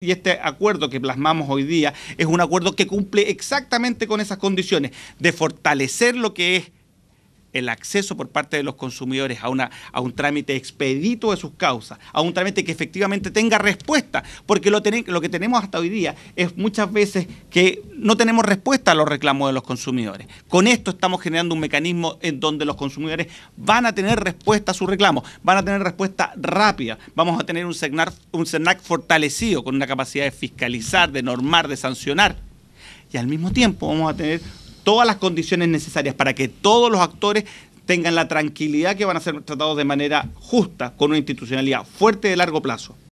Y este acuerdo que plasmamos hoy día es un acuerdo que cumple exactamente con esas condiciones de fortalecer lo que es el acceso por parte de los consumidores a, una, a un trámite expedito de sus causas, a un trámite que efectivamente tenga respuesta, porque lo, lo que tenemos hasta hoy día es muchas veces que no tenemos respuesta a los reclamos de los consumidores. Con esto estamos generando un mecanismo en donde los consumidores van a tener respuesta a sus reclamos, van a tener respuesta rápida, vamos a tener un CERNAC, un fortalecido con una capacidad de fiscalizar, de normar, de sancionar y al mismo tiempo vamos a tener todas las condiciones necesarias para que todos los actores tengan la tranquilidad que van a ser tratados de manera justa, con una institucionalidad fuerte de largo plazo.